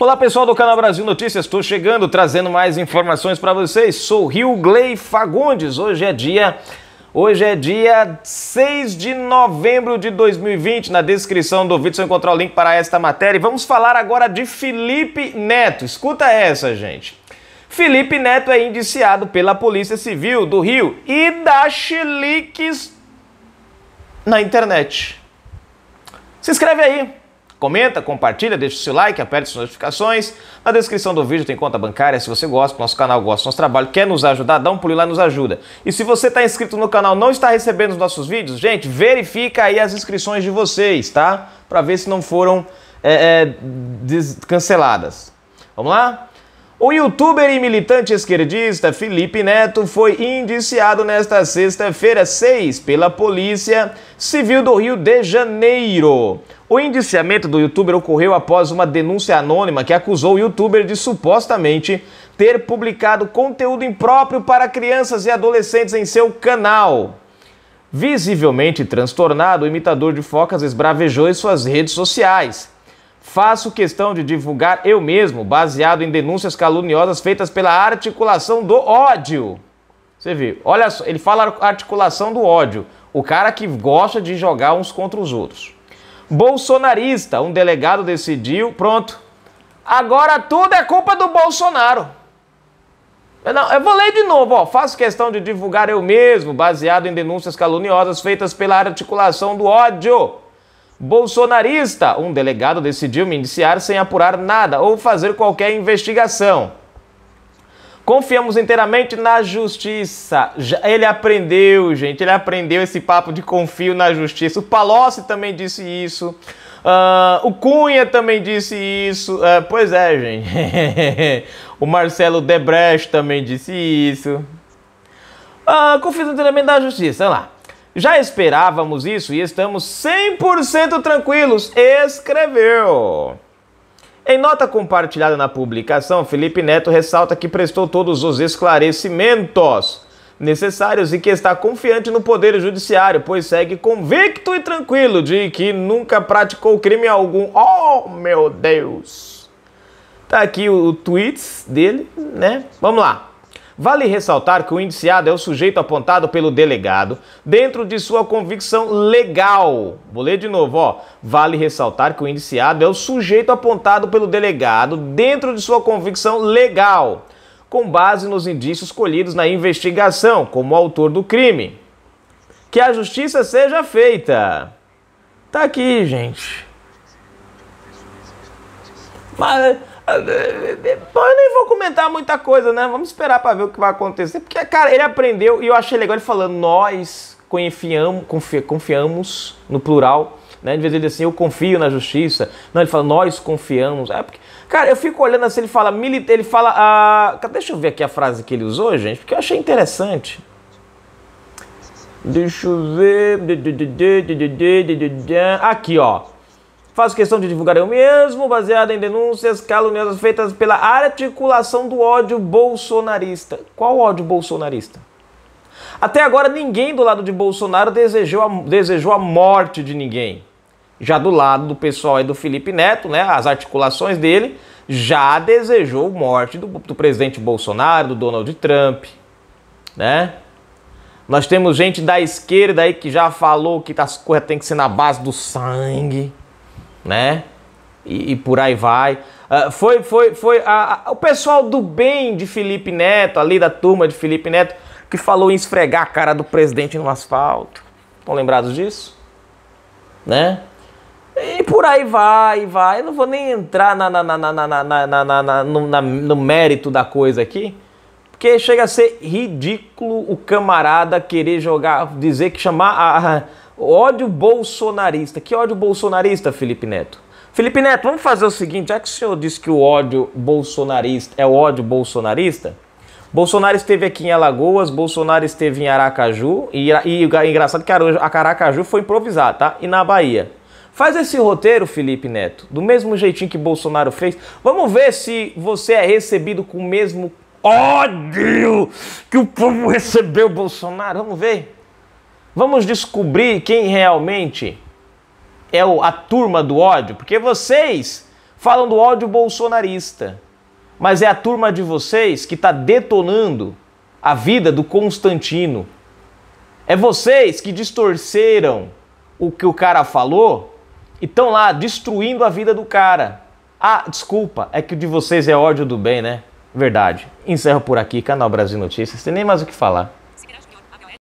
Olá pessoal do canal Brasil Notícias, estou chegando trazendo mais informações para vocês. Sou Rio Gley Fagundes. Hoje é dia Hoje é dia 6 de novembro de 2020. Na descrição do vídeo você encontrar o link para esta matéria. E vamos falar agora de Felipe Neto. Escuta essa, gente. Felipe Neto é indiciado pela Polícia Civil do Rio e dá chiliques na internet. Se inscreve aí, Comenta, compartilha, deixa o seu like, aperte as notificações. Na descrição do vídeo tem conta bancária. Se você gosta do nosso canal, gosta do nosso trabalho, quer nos ajudar, dá um pulo lá nos ajuda. E se você está inscrito no canal não está recebendo os nossos vídeos, gente, verifica aí as inscrições de vocês, tá? Para ver se não foram é, é, canceladas. Vamos lá? O youtuber e militante esquerdista Felipe Neto foi indiciado nesta sexta-feira 6 pela Polícia Civil do Rio de Janeiro. O indiciamento do youtuber ocorreu após uma denúncia anônima que acusou o youtuber de supostamente ter publicado conteúdo impróprio para crianças e adolescentes em seu canal. Visivelmente transtornado, o imitador de focas esbravejou em suas redes sociais faço questão de divulgar eu mesmo, baseado em denúncias caluniosas feitas pela articulação do ódio. Você viu? Olha só, ele fala articulação do ódio. O cara que gosta de jogar uns contra os outros. Bolsonarista, um delegado decidiu, pronto. Agora tudo é culpa do Bolsonaro. Eu, não, eu vou ler de novo, ó. Faço questão de divulgar eu mesmo, baseado em denúncias caluniosas feitas pela articulação do ódio bolsonarista. Um delegado decidiu me indiciar sem apurar nada ou fazer qualquer investigação. Confiamos inteiramente na justiça. Já ele aprendeu, gente. Ele aprendeu esse papo de confio na justiça. O Palocci também disse isso. Uh, o Cunha também disse isso. Uh, pois é, gente. o Marcelo Debrecht também disse isso. Uh, ah, confio inteiramente na justiça. Olha lá. Já esperávamos isso e estamos 100% tranquilos, escreveu. Em nota compartilhada na publicação, Felipe Neto ressalta que prestou todos os esclarecimentos necessários e que está confiante no Poder Judiciário, pois segue convicto e tranquilo de que nunca praticou crime algum. Oh, meu Deus! Tá aqui o, tweet dele, né? Vamos lá. Vale ressaltar que o indiciado é o sujeito apontado pelo delegado dentro de sua convicção legal. Vou ler de novo, ó. Vale ressaltar que o indiciado é o sujeito apontado pelo delegado dentro de sua convicção legal, com base nos indícios colhidos na investigação, como autor do crime. Que a justiça seja feita. Tá aqui, gente. Mas eu nem vou comentar muita coisa, né? Vamos esperar para ver o que vai acontecer. Porque, cara, ele aprendeu e eu achei legal ele falando, nós confiamos, confi confiamos no plural. Né? de vez em assim, eu confio na justiça. Não, ele fala, nós confiamos. É porque, cara, eu fico olhando assim, ele fala, ele fala. Ah, deixa eu ver aqui a frase que ele usou, gente, porque eu achei interessante. Deixa eu ver. Aqui, ó. Faço questão de divulgar eu mesmo, baseado em denúncias caluniosas feitas pela articulação do ódio bolsonarista. Qual ódio bolsonarista? Até agora, ninguém do lado de Bolsonaro desejou a, desejou a morte de ninguém. Já do lado do pessoal e do Felipe Neto, né, as articulações dele, já desejou a morte do, do presidente Bolsonaro, do Donald Trump, né? Nós temos gente da esquerda aí que já falou que as coisas têm que ser na base do sangue né? E, e por aí vai. Uh, foi foi, foi a, a, o pessoal do bem de Felipe Neto, ali da turma de Felipe Neto, que falou em esfregar a cara do presidente no asfalto. Estão lembrados disso? Né? E por aí vai, vai. Eu não vou nem entrar na, na, na, na, na, na, na, na no, na, no mérito da coisa aqui. Porque chega a ser ridículo o camarada querer jogar, dizer que chamar a, Ódio bolsonarista. Que ódio bolsonarista, Felipe Neto? Felipe Neto, vamos fazer o seguinte: já que o senhor disse que o ódio bolsonarista é o ódio bolsonarista, Bolsonaro esteve aqui em Alagoas, Bolsonaro esteve em Aracaju, e, e, engraçado que a Caracaju foi improvisar, tá? E na Bahia. Faz esse roteiro, Felipe Neto, do mesmo jeitinho que Bolsonaro fez. Vamos ver se você é recebido com o mesmo ódio que o povo recebeu Bolsonaro. Vamos ver. Vamos descobrir quem realmente é a turma do ódio, porque vocês falam do ódio bolsonarista, mas é a turma de vocês que está detonando a vida do Constantino. É vocês que distorceram o que o cara falou e estão lá destruindo a vida do cara. Ah, desculpa, é que o de vocês é ódio do bem, né? Verdade. Encerro por aqui, Canal Brasil Notícias. Tem nem mais o que falar.